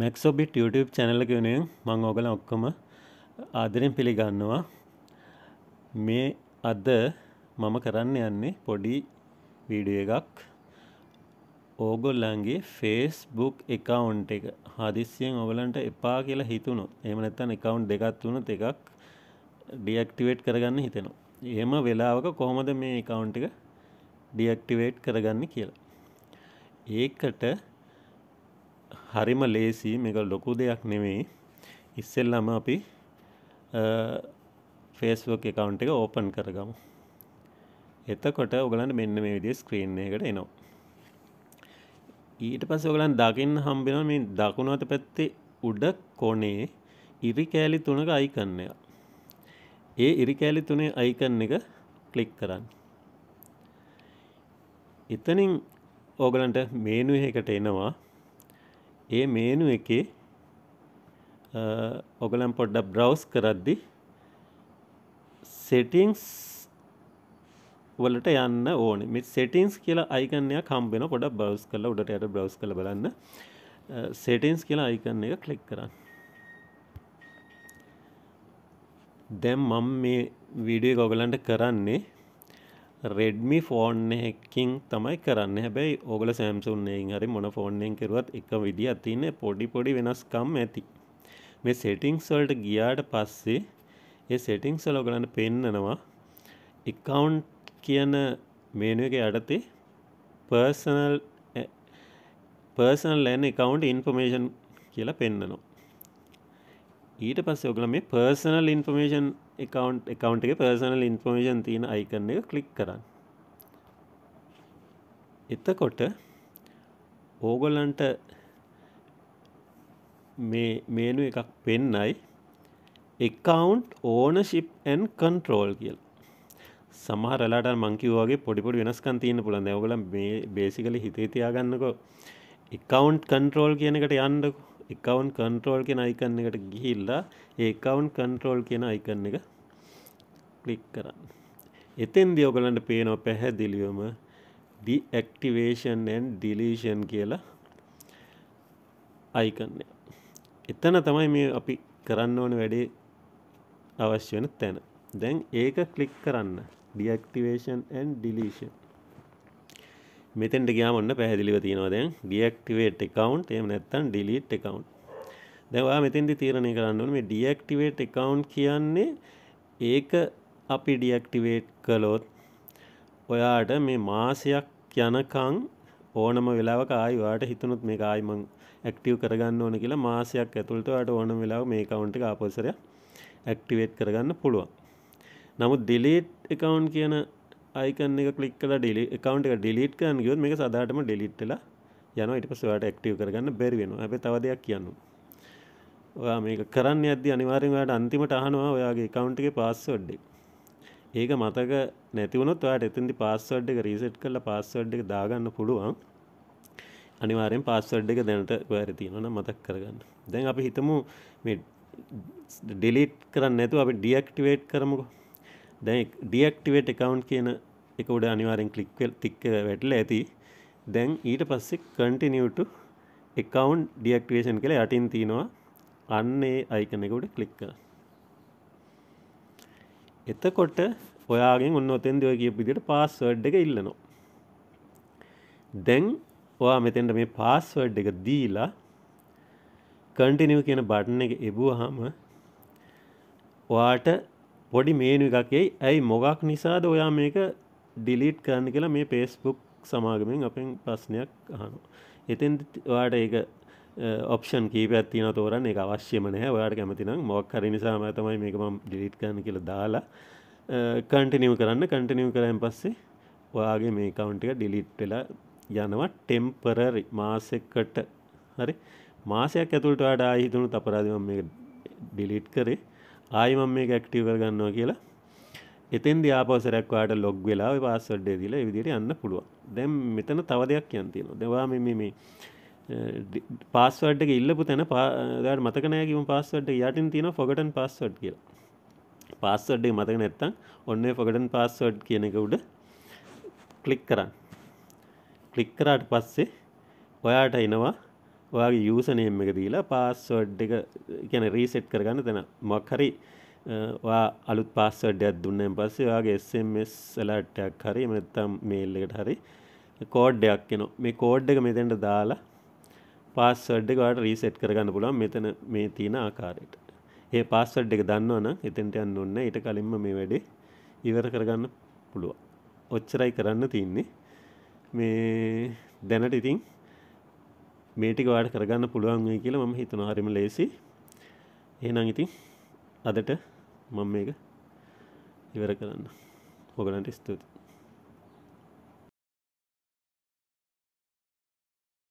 මෙක්සෝබිට් YouTube චැනල කෙනෙන් මං ඕගල ඔක්කොම ආදරෙන් පිළිගන්නවා මේ අද මම කරන්න යන්නේ පොඩි වීඩිය එකක් ඕගොල්ලන්ගේ ෆේස්බුක් එකවුන්් එක හදිසියෙන් ඔගලන්ට එපා කියලා හිතුණු එම නැත්තන් එකවුන්් දෙකත් වුණු එකක් ඩියක්ටිවේට් කරගන්න හිතෙනවා එහෙම වෙලාවක කොහොමද මේ එකවුන්් එක ඩියක්ටිවේට් කරගන්න කියලා ඒකට හරිම ලේසි මේක ලොකු දෙයක් නෙවෙයි ඉස්සෙල්ලම අපි ෆේස්වක එකකවන්් එක ඕපන් කරගමු එතකොට ඔගලන්ට මෙන්න මේ විදිේ ස්ක්‍රීන් එකට එනවා ඊට පස්ස ඔගලන් දකින්න හම්බෙන මේ දකුණුවත පැත්තේ උඩ කොනේ ඉරි කෑලි තුනක අයිකන්නය ඒ ඉරි කෑලි තුනේ අයිකන්න එක කලික් කරන්න එතනින් ඕගලන්ට මේනුව එකට එනවා ඒ මේනු එකේ ඔගලන් පොඩ්ඩක් බ්‍රවුස් කරද්දි සෙටිංස් වලට යන්න ඕනේ. මේ සෙටිංස් කියලා අයිකන් එකක් හම්බ වෙනවා. පොඩක් බ්‍රවුස් කරලා උඩට යට බ්‍රවුස් කරලා බලන්න. සෙටිංස් කියලා අයිකන් එක ක්ලික් කරන්න. දැන් මම මේ වීඩියෝ එක ඔයගලන්ට කරන්නේ රෙඩ්මි ෆෝන් එකකින් තමයි කරන්න හැබැයි ඕගල සෑම්සුන්යෙන් හරි මොන ෆෝන්යෙන් කරුවත් එක විදි අතින්නේ පොඩි පොඩි වෙනස්කම් ඇති මේ සෙටිංස්වල්ට ගියාට පස්සේ ඒ සෙටිංස්වල ඔගලන්න පෙන්නනවා එකකවන්් කියන මේනුව එක යටතේ පර්සනල් පර්සනල් ලැන් එකකවන්් ඉන්ෆර්මේෂන් කියලා පෙන්න්නනවා ඊට පස්ස ඔගල මේ පර්සනල් ඉන්ෆර්මේෂන් එකවන්් එකවන්් එක පර්සනල් ඉන්ෆෝමේෂන් තියෙන අයිකන්න එක කලික් කරන්න එතකොට ඕගොල්ලන්ට මේ මේනු එකක් පෙන්නයි එකකවන්් ඕන ශිප් ඇන් කන්ට්‍රෝල් කියල් සමහරලාට මංකිවගේ පොඩිපොඩි වෙනස්කන් තියන්න පුළන් ඇවගල මේ බේසිකල හිතේ තියාගන්නකෝ එකකවන්් කන්ට්‍රෝල් කියන එකට යන්නකෝ එකවන් කන්ට්‍රෝල් කෙන අයිකන්න එකට ගිහිල්ලා ඒකවන් කන්ට්‍රෝල් කියෙන අයිකන්න එක කලික් කරන්න එතෙන් දියෝගලන්ට පේනෝ පැහැදිලියොම ඩිඇක්ටිවේෂන් ඇන් ඩිලීෂන් කියලා අයිකන්නේ එතන තමයි මේ අපි කරන්න ඕන වැඩේ අවශ්‍ය වෙන තැන දැන් ඒක කලික් කරන්න ඩියක්ටිවේෂන් ඇන් ඩිලීෂන් මෙතෙන්ට ගියාම ඔන්න පැහැදිලිව තියෙනවා දැන් deactivate account එහෙම නැත්නම් delete account. දැන් ඔයා මෙතෙන්දි තීරණය කරන්න ඕනේ මේ deactivate account කියන්නේ ඒක අපි deactivate කළොත් ඔයාට මේ මාසයක් යනකම් ඕනම වෙලාවක ආයි ඔයාට හිතුනොත් මේක ආයි මං ඇක්ටිව් කරගන්න ඕන කියලා මාසයක් ඇතුළත ඔයාට ඕනම වෙලාවක මේ account එක ආපස්සට ඇක්ටිවේට් කරගන්න පුළුවන්. නමුත් delete account කියන අයිකන් එක කලික් කලා ඩිලි එකකවන්් එක ඩිලිට් කරන්න ගියොත් මේක සදාටම ඩිලිට්ලා යන ඉට පස්වාට ඇක්ටව කරගන්න බැරිවෙන ඇබ තව දෙයක් කියන්න ඔයා මේක කරන්න ඇද අනිවාරෙන්වාට අන්තිමට අහනවා ඔයාගේ කවන්් එක පස්සවඩ්ඩ ඒක මතක නැතිවනොත් වාට එතන්දි පස්සවඩ් එක රීසට් කල පස්සවඩ් එක දාගන්න පුළුවන් අනිවාරෙන් පස්සවඩ් එක දැනට වැරතිනන මතක් කරගන්න දැන් අපි හිතමු ඩිලිට් කරන්න නැතු අපි ඩියක්ටිවේට් කරමකෝ දැන් ඩියක්ටිවේට් එකකවන්් කියන එක උඩ අනිවාරෙන් කලික්වල් තික්ක වැටල ඇති දැන් ඊට පස්සෙ කටිනිියට එකකවන්් ඩියක්ටවේෂන් කළ යටින් තියෙනවා අන්නේ අයිකනෙකුට කලික්ක එතකොට ඔයාගෙන් ඔන්න ඔතෙන් දව කිය පිදිට පාස්වඩ් එක ඉල්ලනවා දැන් ඔයා මෙතෙන්ට මේ පාස්වඩ් එක දීලා කටිනිව කියන බටන එක එබුවහම ඔයාට පොඩි මේනු එකකයි ඇයි මොගක් නිසාද ඔයා මේක ඩිලීට් කරන්න කියලා මේ පේස්බුක් සමාගමෙන් අපෙන් ප්‍රශ්නයක් අහනු එතෙන් වාට ඒක ඔප්ෂන් කීපයක් තියෙන තෝරන් එක අවශ්‍යම නැහැ ඔයාට කැමතිනම් මොක් හරි නිසාම තමයි මේක මම ඩිලීට් කරන්න කියලා දාලා කන්ටිනියු කරන්න කන්ටිනියු කරන් පස්සේ ඔයාගේ මේ කවුන්ට් එක ඩිලීට් වෙලා යනවා ටෙම්පරරි මාසෙකට හරි මාසයක් ඇතුළට වඩා හිතුණු අපරාධ මම මේක ඩිලීට් කරේ ආයි මම මේක ඇක්ටිව් කරගන්නවා කියලා එතෙන්දී ආපස්සරක් ඔයාලට ලොග් වෙලා ওই පාස්වර්ඩ් එක දීලා ඒ විදිහට යන්න පුළුවන්. දැන් මෙතන තව දෙයක් කියන්න තියෙනවා. දැන් මේ මේ මේ පාස්වර්ඩ් එක ඉල්ලපු තැන ඔයාලට මතක නැහැ කිව්වම පාස්වර්ඩ් එක යටින් තියෙනවා forgotten password කියලා. පාස්වර්ඩ් එක මතක නැත්තම් ඔන්න ඔය forgotten password කියන එක උඩ ක්ලික් කරන්න. ක්ලික් කරාට පස්සේ ඔයාට එනවා ඔයාගේ යසනයම් එක දීලා පාස්වඩ් එක කියන රීසෙට් කරගන්න තැන මක්හරි අලුත් පාස්සඩ්ඩයක් දුන්නෙන් පස්සේ ඔයාගේ එස්මස් සලාට්ටයක් හරි මෙත්තම් මේල්ලකට හරි කෝඩ්ඩයක් එන මේ කෝඩ් එක මෙතැන්ට දාලා පාස්සඩ් එකවාට රීසෙට් කරගන්න පුළුවන් මෙතන මේ තියෙන ආකාරයට ඒ පාස්සඩ් එක දන්නවන එතෙන්ට යන්න ඔන්න ඊට කලින්ම මේ වැඩේ ඉවර කරගන්න පුළුවන් ඔච්චරයි කරන්න තින්නේ මේ දැනට ඉතින් මේ ටික ඔයාලට කරගන්න පුළුවන් වෙයි කියලා මම හිතනවා හරිම ලේසි. එහෙනම් ඉතින් අදට මම මේක ඉවර කරන්න. ඔයගලන්ට ස්තුතියි.